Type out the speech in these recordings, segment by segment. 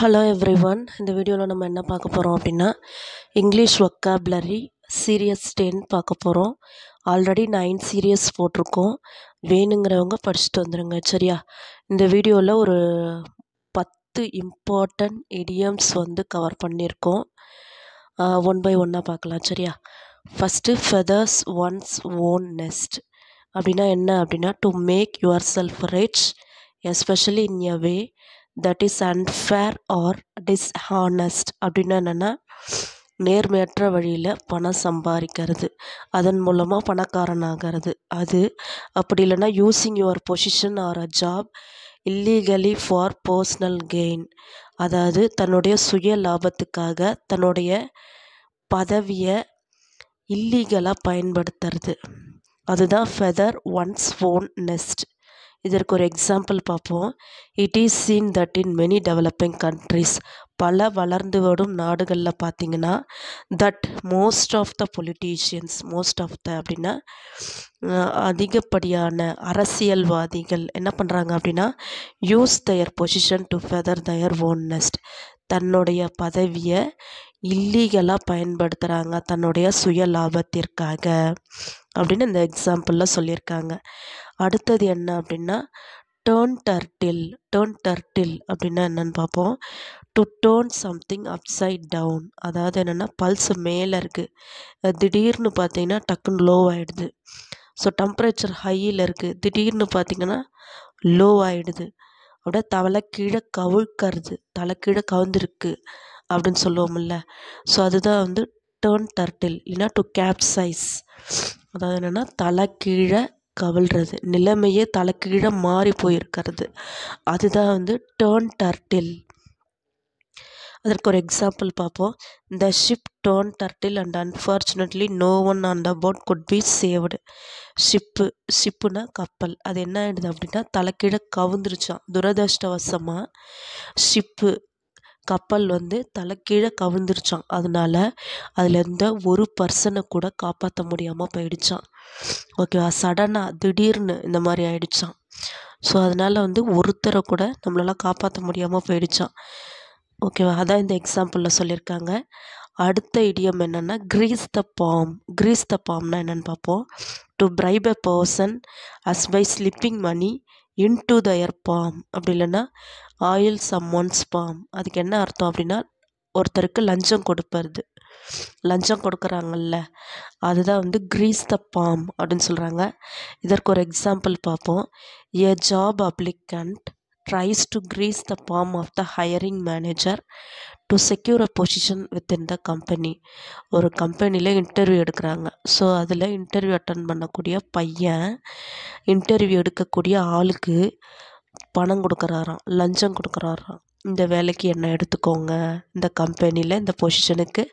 hello every one இந்த வீடியோவில் நம்ம என்ன பார்க்க போகிறோம் அப்படின்னா இங்கிலீஷ் ஒக்காப்லரி சீரியஸ் டென் பார்க்க போகிறோம் ஆல்ரெடி நைன் சீரியஸ் போட்டிருக்கோம் வேணுங்கிறவங்க படிச்சுட்டு வந்துடுங்க சரியா இந்த வீடியோவில் ஒரு பத்து இம்பார்ட்டண்ட் இடியம்ஸ் வந்து கவர் பண்ணியிருக்கோம் ஒன் பை ஒன்னாக பார்க்கலாம் சரியா first feathers one's own nest அப்படின்னா என்ன அப்படின்னா to make yourself rich especially in a way that is unfair or dishonest அப்படின்னா என்னென்னா நேர்மையற்ற வழியில் பணம் சம்பாதிக்கிறது அதன் மூலமாக பணக்காரனாகிறது அது அப்படி இல்லைன்னா using your position or a job illegally for personal gain அதாவது தன்னுடைய சுய லாபத்துக்காக தன்னுடைய பதவியை இல்லீகலாக பயன்படுத்துறது அதுதான் ஃபெதர் ஒன்ஸ் ஃபோன் நெஸ்ட் இதற்கு ஒரு எக்ஸாம்பிள் பார்ப்போம் it is seen that in many developing countries பல வளர்ந்து வரும் நாடுகளில் பார்த்திங்கன்னா that most of the politicians most of the அப்படின்னா அதிகப்படியான அரசியல்வாதிகள் என்ன பண்ணுறாங்க அப்படின்னா use their position to feather their own nest தன்னுடைய பதவியை இல்லீகலாக பயன்படுத்துகிறாங்க தன்னுடைய சுய லாபத்திற்காக அப்படின்னு இந்த எக்ஸாம்பிளில் சொல்லியிருக்காங்க அடுத்தது என்ன அப்படின்னா டேர்ன் டர்டில் டேர்ன் டர்டில் அப்படின்னா என்னென்னு பார்ப்போம் to turn something upside down அதாவது என்னென்னா பல்ஸ் மேலே இருக்குது திடீர்னு பார்த்தீங்கன்னா டக்குன்னு லோ ஆகிடுது ஸோ டெம்ப்ரேச்சர் ஹையில் இருக்குது திடீர்னு பார்த்திங்கன்னா லோ ஆகிடுது அப்படியே தலை கீழே கவிழ்க்கறது தலை கீழே கவுந்துருக்கு அப்படின்னு சொல்லுவோம்ல ஸோ அதுதான் வந்து டேர்ன் டர்டில் இல்லைனா டு கேப்சைஸ் அதாவது என்னென்னா தலை கீழே கவிழ்றது நிலைமையே தலை கீழே மாறி போயிருக்கிறது அதுதான் வந்து டேர்ன் டர்டில் அதற்கு ஒரு எக்ஸாம்பிள் பார்ப்போம் the ship turned turtle and unfortunately no one on the boat could be saved ship ஷிப்புனா கப்பல் அது என்ன ஆகிடுது அப்படின்னா தலைக்கீழே கவுந்துருச்சான் துரதிருஷ்டவசமாக ஷிப்பு கப்பல் வந்து கீழே கவிழ்ந்துருச்சான் அதனால அதில் இருந்த ஒரு பர்சனை கூட காப்பாற்ற முடியாமல் போயிடுச்சான் ஓகேவா சடனாக திடீர்னு இந்த மாதிரி ஆயிடுச்சான் ஸோ அதனால் வந்து ஒருத்தரை கூட நம்மளால் காப்பாற்ற முடியாமல் போயிடுச்சான் ஓகேவா அதான் இந்த எக்ஸாம்பிளில் சொல்லியிருக்காங்க அடுத்த இடியம் என்னென்னா grease the palm grease the பாம்னா என்னென்னு பார்ப்போம் to bribe a person as by slipping money into their palm அப்படி இல்லைன்னா ஆயில் சம் ஒன்ஸ் பாம் அதுக்கு என்ன அர்த்தம் அப்படின்னா ஒருத்தருக்கு லஞ்சம் கொடுப்பறது லஞ்சம் கொடுக்குறாங்கல்ல அதுதான் வந்து கிரீஸ் த பாம் அப்படின்னு சொல்கிறாங்க இதற்கு ஒரு எக்ஸாம்பிள் பார்ப்போம் a job applicant tries to grease the palm of the hiring manager to secure a position within the company ஒரு கம்பெனியில் இன்டர்வியூ எடுக்கிறாங்க ஸோ அதில் இன்டர்வியூ அட்டன் பண்ணக்கூடிய பையன் இன்டர்வியூ எடுக்கக்கூடிய ஆளுக்கு பணம் கொடுக்குறாராம் லஞ்சம் கொடுக்குறாராம் இந்த வேலைக்கு என்ன எடுத்துக்கோங்க இந்த கம்பெனியில் இந்த பொசிஷனுக்கு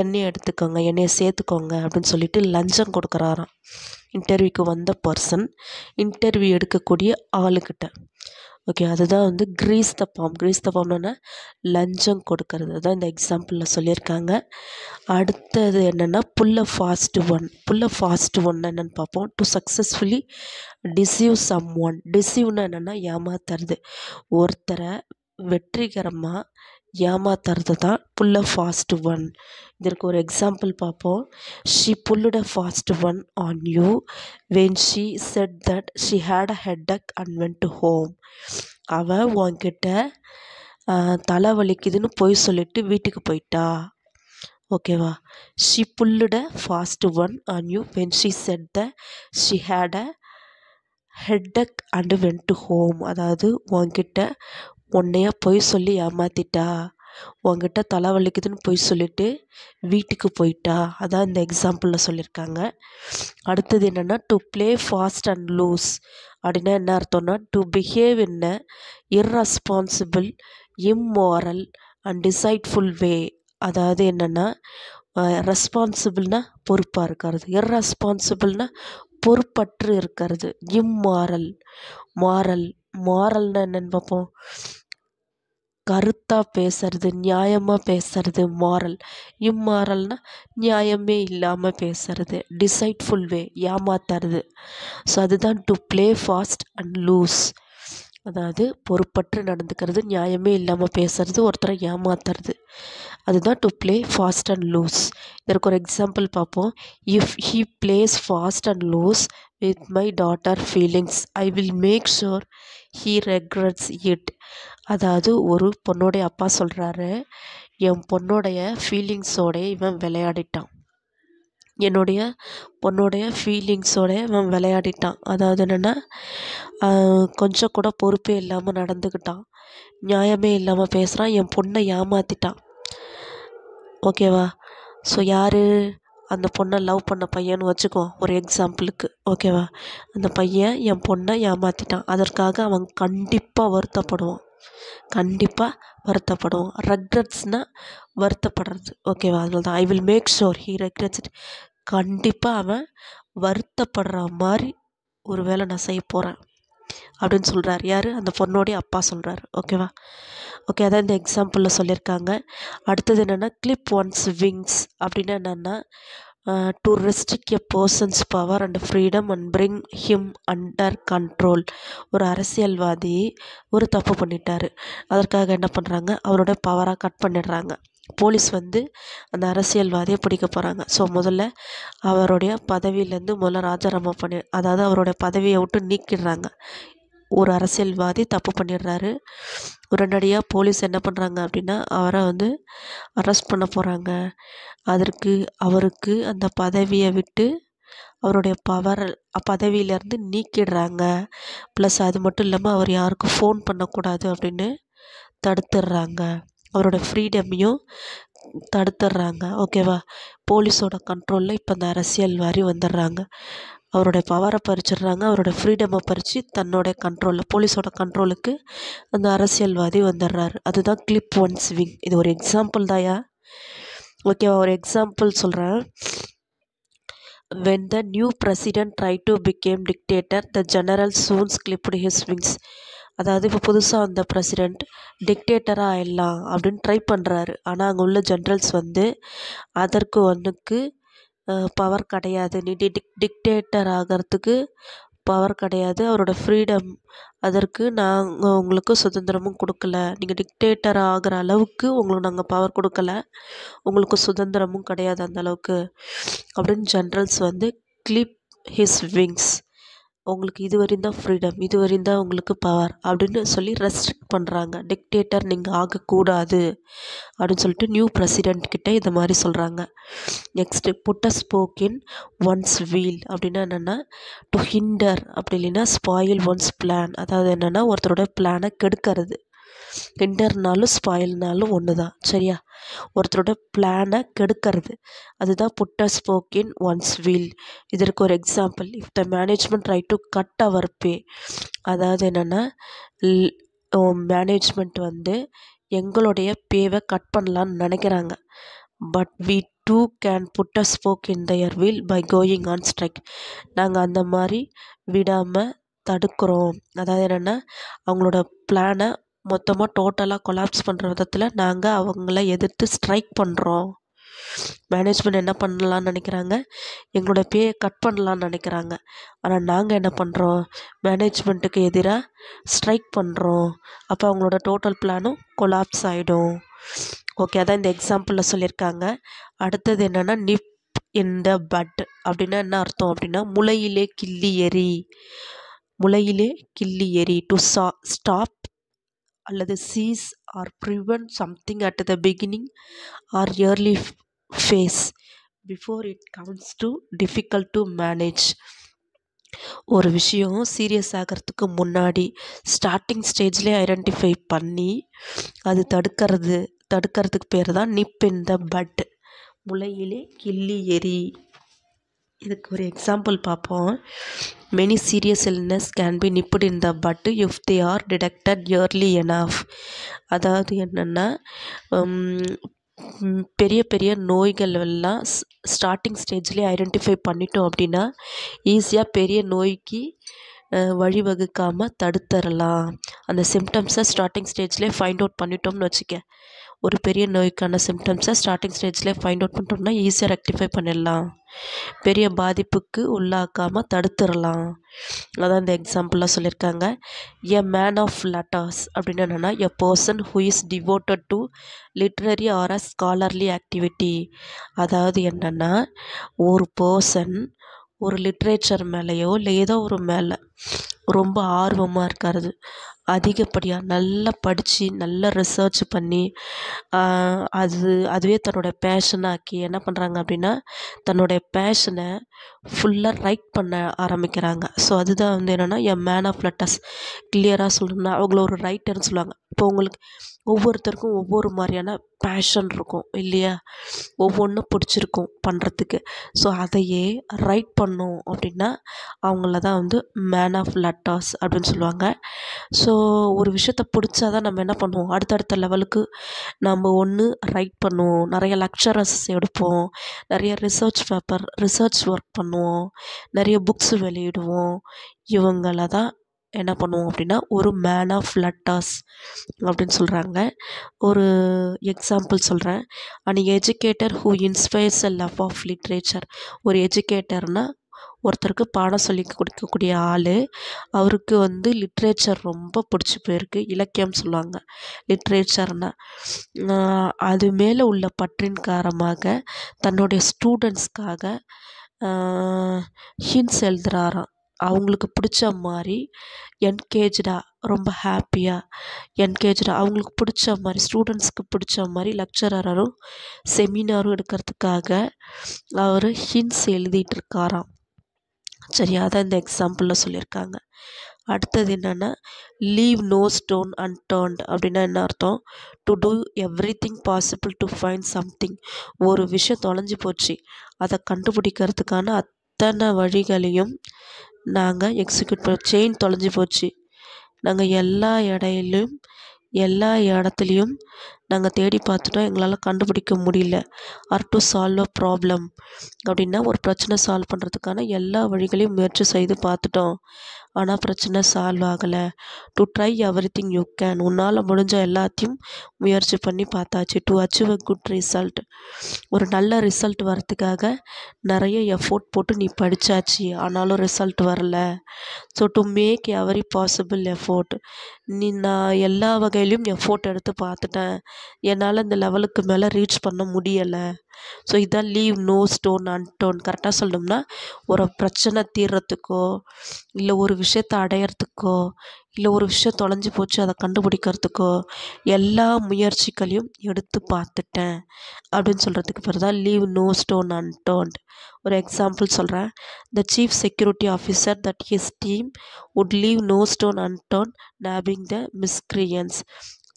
என்னையை எடுத்துக்கோங்க என்னையை சேர்த்துக்கோங்க அப்படின்னு சொல்லிட்டு லஞ்சம் கொடுக்குறாராம் இன்டர்வியூக்கு வந்த பர்சன் இன்டர்வியூ எடுக்கக்கூடிய ஆளுக்கிட்ட ஓகே அதுதான் வந்து grease the palm grease the ஃபார்ம்னா லஞ்சம் கொடுக்கறது தான் இந்த எக்ஸாம்பிளில் சொல்லியிருக்காங்க அடுத்தது என்னென்னா pull a fast one pull a fast one என்னென்னு பார்ப்போம் to successfully deceive someone டிசீவ்னு என்னென்னா ஏமாத்துறது ஒருத்தரை வெற்றிகரமாக ஏமாத்துறது தான் புல்ல ஃபாஸ்ட் ஒன் இதற்கு ஒரு எக்ஸாம்பிள் பார்ப்போம் she pulled a fast one on you when she said that she had a ache and when to home அவள் உன்கிட்ட தலை வலிக்குதுன்னு பொய் சொல்லிட்டு வீட்டுக்கு போயிட்டா ஓகேவா she pulled fast one on you when she said the she had a ache and when to home அதாவது உன்கிட்ட உன்னையா பொய் சொல்லி ஏமாற்றிட்டா உங்ககிட்ட தலை வலிக்குதுன்னு பொய் சொல்லிட்டு வீட்டுக்கு போயிட்டா அதான் இந்த எக்ஸாம்பிளில் சொல்லியிருக்காங்க அடுத்தது என்னென்னா to play fast and loose அப்படின்னா என்ன அர்த்தம்னா to behave in a irresponsible immoral and deceitful way அதாவது என்னென்னா ரெஸ்பான்சிபிள்னா பொறுப்பாக இருக்கிறது இர்ரெஸ்பான்சிபிள்னா பொறுப்பற்று இருக்கிறது இம்மாரல் மாரல் மாரல்னா என்னென்னு பார்ப்போம் கருத்தாக பேசுகிறது நியாயமாக பேசுறது மாரல் இம்மாரல்னால் நியாயமே இல்லாமல் பேசுகிறது டிசைட்ஃபுல் வே ஏமாத்துறது ஸோ அதுதான் to play fast and loose அதாவது பொறுப்பற்று நடந்துக்கிறது நியாயமே இல்லாமல் பேசுறது ஒருத்தரை ஏமாத்துறது அதுதான் to play fast and loose இதற்கு ஒரு எக்ஸாம்பிள் பார்ப்போம் if he plays fast and loose with my daughter feelings I will make sure he regrets it அதாவது ஒரு பொண்ணுடைய அப்பா சொல்கிறாரு என் பொண்ணுடைய ஃபீலிங்ஸோட இவன் விளையாடிட்டான் என்னுடைய பொண்ணுடைய ஃபீலிங்ஸோட இவன் விளையாடிட்டான் அதாவது என்னென்னா கொஞ்சம் கூட பொறுப்பே இல்லாமல் நடந்துக்கிட்டான் நியாயமே இல்லாமல் பேசுகிறான் என் பொண்ணை ஏமாற்றிட்டான் ஓகேவா ஸோ யார் அந்த பொண்ணை லவ் பண்ண பையன்னு வச்சுக்கோ ஒரு எக்ஸாம்பிளுக்கு ஓகேவா அந்த பையன் என் பொண்ணை ஏமாற்றிட்டான் அதற்காக அவன் கண்டிப்பாக வருத்தப்படுவான் கண்டிப்பாக வருத்தப்படுவான் ரெக்ரெட்ஸ்னால் வருத்தப்படுறது ஓகேவா அதில் தான் I will make sure he regrets it கண்டிப்பாக அவன் வருத்தப்படுற மாதிரி ஒரு வேலை நான் செய்ய போகிறேன் அப்படின்னு சொல்கிறார் யார் அந்த பொண்ணோடைய அப்பா சொல்கிறார் ஓகேவா ஓகே அதான் இந்த எக்ஸாம்பிளில் சொல்லியிருக்காங்க அடுத்தது என்னென்னா கிளிப் ஒன்ஸ் விங்ஸ் அப்படின்னா என்னென்னா to restrict a person's power and freedom and bring him under control ஒரு அரசியல்வாதி ஒரு தப்பு பண்ணிட்டார் அதற்காக என்ன பண்ணுறாங்க அவரோட பவராக கட் பண்ணிடுறாங்க போலீஸ் வந்து அந்த அரசியல்வாதியை பிடிக்க போகிறாங்க ஸோ முதல்ல அவருடைய பதவியிலேருந்து முதல்ல ராஜாராமா பண்ணி அதாவது அவருடைய பதவியை விட்டு நீக்கிடுறாங்க ஒரு அரசியல்வாதி தப்பு பண்ணிடுறாரு உடனடியாக போலீஸ் என்ன பண்ணுறாங்க அப்படின்னா அவரை வந்து அரெஸ்ட் பண்ண போகிறாங்க அதற்கு அவருக்கு அந்த பதவியை விட்டு அவருடைய பவர் பதவியிலேருந்து நீக்கிடுறாங்க ப்ளஸ் அது மட்டும் இல்லாமல் அவர் யாருக்கும் ஃபோன் பண்ணக்கூடாது அப்படின்னு தடுத்துடுறாங்க அவரோட ஃப்ரீடமையும் தடுத்துடுறாங்க ஓகேவா போலீஸோட கண்ட்ரோலில் இப்போ இந்த அரசியல்வாதி வந்துடுறாங்க அவரோட பவரை பறிச்சிடுறாங்க அவரோட ஃப்ரீடமை பறித்து தன்னோட கண்ட்ரோலில் போலீஸோட கண்ட்ரோலுக்கு அந்த அரசியல்வாதி வந்துடுறாரு அதுதான் கிளிப் ஒன் ஸ்விங் இது ஒரு எக்ஸாம்பிள் தாயா ஓகேவா ஒரு எக்ஸாம்பிள் சொல்கிறேன் when the new president try to become dictator the general soon clipped his wings அதாவது இப்போ புதுசாக வந்த ப்ரெசிடெண்ட் டிக்டேட்டராக ஆயிடலாம் அப்படின்னு ட்ரை பண்ணுறாரு ஆனால் அங்கே உள்ள ஜென்ரல்ஸ் வந்து அதற்கு ஒன்றுக்கு பவர் கிடையாது நீ டிக் டிக்டேட்டர் ஆகிறதுக்கு பவர் கிடையாது அவரோட ஃப்ரீடம் அதற்கு நாங்கள் உங்களுக்கு சுதந்திரமும் கொடுக்கல நீங்கள் டிக்டேட்டர் ஆகிற அளவுக்கு உங்களுக்கு நாங்கள் பவர் கொடுக்கல உங்களுக்கு சுதந்திரமும் கிடையாது அந்த அளவுக்கு அப்படின்னு ஜென்ரல்ஸ் வந்து கிளிப் ஹிஸ் விங்ஸ் உங்களுக்கு இது வரையும் தான் ஃப்ரீடம் இது வரையும் தான் உங்களுக்கு பவர் அப்படின்னு சொல்லி ரெஸ்ட்ரிக்ட் பண்ணுறாங்க டிக்டேட்டர் நீங்கள் ஆகக்கூடாது அப்படின்னு சொல்லிட்டு நியூ கிட்டே இது மாதிரி சொல்கிறாங்க நெக்ஸ்ட்டு புட்ட இன் ஒன்ஸ் வீல் அப்படின்னா என்னென்னா டு ஹிண்டர் அப்படி இல்லைன்னா ஸ்பாயில் ஒன்ஸ் பிளான் அதாவது என்னென்னா ஒருத்தரோட பிளானை கெடுக்கிறது இன்டர்னாலும் ஸ்பாயில்னாலும் ஒன்று தான் சரியா ஒருத்தரோட பிளானை கெடுக்கிறது அதுதான் புட்டர் ஸ்போக்கின் ஒன்ஸ் வீல் இதற்கு ஒரு example if the management try to cut our pay அதாவது என்னென்னா மேனேஜ்மெண்ட் வந்து எங்களுடைய பேவை கட் பண்ணலான்னு நினைக்கிறாங்க but we too can put a spoke in their wheel by going on strike நாங்கள் அந்த மாதிரி விடாமல் தடுக்கிறோம் அதாவது என்னென்னா அவங்களோட பிளானை மொத்தமாக டோட்டலாக கொலாப்ஸ் பண்ணுற விதத்தில் நாங்கள் அவங்கள எதிர்த்து ஸ்ட்ரைக் பண்ணுறோம் மேனேஜ்மெண்ட் என்ன பண்ணலான்னு நினைக்கிறாங்க எங்களோட பேயை கட் பண்ணலான்னு நினைக்கிறாங்க ஆனால் நாங்கள் என்ன பண்ணுறோம் மேனேஜ்மெண்ட்டுக்கு எதிராக ஸ்ட்ரைக் பண்ணுறோம் அப்போ அவங்களோட டோட்டல் பிளானும் கொலாப்ஸ் ஆகிடும் ஓகே அதான் இந்த எக்ஸாம்பிளில் சொல்லியிருக்காங்க அடுத்தது என்னென்னா நிப் இன் த பட் அப்படின்னா என்ன அர்த்தம் அப்படின்னா முளையிலே கிள்ளி எரி முளையிலே கிள்ளி எரி டு சா ஸ்டாப் அல்லது cease or prevent something at the beginning or early phase before it comes to difficult to manage ஒரு விஷயம் சீரியஸ் ஆகிறதுக்கு முன்னாடி ஸ்டார்டிங் ஸ்டேஜ்லேயே ஐடென்டிஃபை பண்ணி அது தடுக்கிறது தடுக்கிறதுக்கு பேர் தான் நிப் இன் த பட் முளையிலே கிள்ளி எரி இதுக்கு ஒரு எக்ஸாம்பிள் பார்ப்போம் Many serious illness can be nipped in the bud if they are detected early enough அதாவது என்னென்னா பெரிய பெரிய நோய்கள் எல்லாம் ஸ்டார்டிங் ஸ்டேஜ்லேயே ஐடென்டிஃபை பண்ணிட்டோம் அப்படின்னா ஈஸியாக பெரிய நோய்க்கு வழிவகுக்காமல் தடுத்துடலாம் அந்த சிம்டம்ஸை ஸ்டார்டிங் ஸ்டேஜ்லேயே ஃபைண்ட் அவுட் பண்ணிட்டோம்னு வச்சுக்க ஒரு பெரிய நோய்க்கான சிம்டம்ஸை ஸ்டார்டிங் ஸ்டேஜ்லேயே ஃபைண்ட் அவுட் பண்ணிட்டோம்னா ஈஸியாக ரெக்டிஃபை பண்ணிடலாம் பெரிய பாதிப்புக்கு உள்ளாக்காமல் தடுத்துடலாம் அதான் இந்த எக்ஸாம்பிளாக சொல்லியிருக்காங்க எ மேன் ஆஃப் லெட்டர்ஸ் அப்படின்னு என்னென்னா a person who is devoted to literary or a scholarly activity அதாவது என்னென்னா ஒரு பர்சன் ஒரு லிட்ரேச்சர் மேலேயோ இல்லை ஏதோ ஒரு மேலே ரொம்ப ஆர்வமாக இருக்கிறது அதிகப்படியாக நல்லா படித்து நல்லா ரிசர்ச் பண்ணி அது அதுவே தன்னோட பேஷனாக்கி என்ன பண்ணுறாங்க அப்படின்னா தன்னுடைய பேஷனை ஃபுல்லாக ரைட் பண்ண ஆரம்பிக்கிறாங்க ஸோ அதுதான் வந்து என்னென்னா என் மேன் ஆஃப் லெட்டர்ஸ் கிளியராக சொல்லணும்னா அவங்கள ஒரு ரைட்டர்னு சொல்லுவாங்க இப்போ உங்களுக்கு ஒவ்வொருத்தருக்கும் ஒவ்வொரு மாதிரியான பேஷன் இருக்கும் இல்லையா ஒவ்வொன்றும் பிடிச்சிருக்கும் பண்ணுறதுக்கு ஸோ அதையே ரைட் பண்ணோம் அப்படின்னா அவங்கள தான் வந்து மேன் ஆஃப் லெட்டர்ஸ் அப்படின்னு சொல்லுவாங்க ஸோ ஒரு விஷயத்த பிடிச்சா தான் நம்ம என்ன பண்ணுவோம் அடுத்தடுத்த லெவலுக்கு நம்ம ஒன்று ரைட் பண்ணுவோம் நிறைய லெக்சரஸ் எடுப்போம் நிறைய ரிசர்ச் பேப்பர் ரிசர்ச் ஒர்க் பண்ணுவோம் நிறைய புக்ஸ் வெளியிடுவோம் இவங்கள தான் என்ன பண்ணுவோம் அப்படின்னா ஒரு மேன் ஆஃப் லெட்டர்ஸ் அப்படின்னு சொல்கிறாங்க ஒரு எக்ஸாம்பிள் சொல்கிறேன் an educator who inspires a love of literature ஒரு எஜுகேட்டர்னால் ஒருத்தருக்கு பாடம் சொல்லி கொடுக்கக்கூடிய ஆள் அவருக்கு வந்து லிட்ரேச்சர் ரொம்ப பிடிச்சி போயிருக்கு இலக்கியம் சொல்லுவாங்க லிட்ரேச்சர்னால் அது மேலே உள்ள பற்றின் காரணமாக தன்னுடைய ஸ்டூடெண்ட்ஸ்க்காக ஹின்ஸ் எழுதுகிறாராம் அவங்களுக்கு பிடிச்ச மாதிரி என்கேஜ்டாக ரொம்ப ஹாப்பியாக என்கேஜ்டாக அவங்களுக்கு பிடிச்ச மாதிரி ஸ்டூடெண்ட்ஸ்க்கு பிடிச்ச மாதிரி லெக்சரரும் செமினாரும் எடுக்கிறதுக்காக அவர் ஹின்ஸ் எழுதிட்டுருக்காராம் சரி அதான் இந்த எக்ஸாம்பிளில் சொல்லியிருக்காங்க அடுத்தது என்னென்னா லீவ் நோ ஸ்டோன் அன்டர்ன்ட் அப்படின்னா என்ன அர்த்தம் to do everything possible to find something ஒரு விஷயம் தொலைஞ்சி போச்சு அதை கண்டுபிடிக்கிறதுக்கான அத்தனை வழிகளையும் நாங்கள் எக்ஸிக்யூட் பண்ணோம் செயின் தொலைஞ்சி போச்சு நாங்கள் எல்லா இடையிலும் எல்லா இடத்துலையும் நாங்கள் தேடி பார்த்துட்டோம் எங்களால் கண்டுபிடிக்க முடியல or to solve a problem அப்படின்னா ஒரு பிரச்சனை சால்வ் பண்ணுறதுக்கான எல்லா வழிகளையும் முயற்சி செய்து பார்த்துட்டோம் ஆனால் பிரச்சனை சால்வ் ஆகலை to try everything you can உன்னால் முடிஞ்ச எல்லாத்தையும் முயற்சி பண்ணி பார்த்தாச்சு to achieve a good result ஒரு நல்ல ரிசல்ட் வரத்துக்காக நிறைய எஃபோர்ட் போட்டு நீ படித்தாச்சு ஆனாலும் ரிசல்ட் வரல so to make every possible effort நீ நான் எல்லா வகையிலையும் எஃபோர்ட் எடுத்து பார்த்துட்டேன் என்னால் இந்த லெவலுக்கு மேலே ரீச் பண்ண முடியலை ஸோ இதான் லீவ் நோ ஸ்டோன் அன்டோன் கரெக்டாக சொல்லணும்னா ஒரு பிரச்சனை தீர்றதுக்கோ இல்லை ஒரு விஷயத்தை அடையிறதுக்கோ இல்லை ஒரு விஷயம் தொலைஞ்சி போச்சு அதை கண்டுபிடிக்கிறதுக்கோ எல்லா முயற்சிகளையும் எடுத்து பார்த்துட்டேன் அப்படின்னு சொல்கிறதுக்கு பிறகு தான் லீவ் நோ ஸ்டோன் அன்டோன் ஒரு எக்ஸாம்பிள் சொல்கிறேன் the chief security officer that his team would leave no stone unturned nabbing the miscreants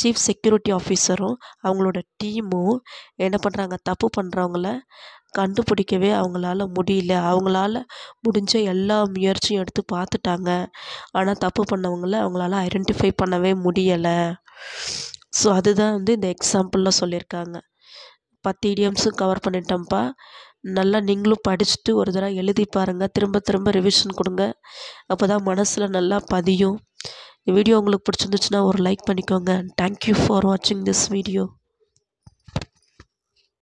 chief security ஆஃபீஸரும் அவங்களோட டீமும் என்ன பண்ணுறாங்க தப்பு பண்ணுறவங்கள கண்டுபிடிக்கவே அவங்களால முடியல அவங்களால முடிஞ்ச எல்லா முயற்சியும் எடுத்து பார்த்துட்டாங்க ஆனால் தப்பு பண்ணவங்கள அவங்களால ஐடென்டிஃபை பண்ணவே முடியலை ஸோ அதுதான் வந்து இந்த எக்ஸாம்பிளில் சொல்லியிருக்காங்க பத்து இடியம்ஸும் கவர் பண்ணிட்டோம்ப்பா நல்லா நீங்களும் படிச்சுட்டு ஒரு தடவை எழுதி பாருங்கள் திரும்ப திரும்ப ரிவிஷன் கொடுங்க அப்போ தான் மனசில் நல்லா பதியும் இந்த வீடியோ உங்களுக்கு பிடிச்சிருந்துச்சுன்னா ஒரு லைக் பண்ணிக்கோங்க தேங்க்யூ ஃபார் வாட்சிங் திஸ் வீடியோ